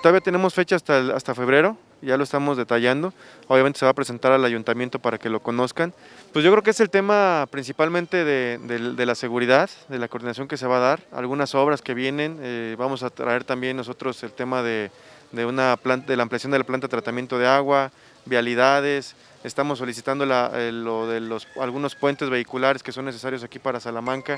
Todavía tenemos fecha hasta, hasta febrero, ya lo estamos detallando. Obviamente se va a presentar al ayuntamiento para que lo conozcan. Pues yo creo que es el tema principalmente de, la seguridad, de la coordinación que se va a dar, algunas obras que vienen. Eh, vamos a traer también nosotros el tema de, una planta, de la ampliación de la planta de tratamiento de agua, vialidades. Estamos solicitando eh, lo de los, algunos puentes vehiculares que son necesarios aquí para Salamanca.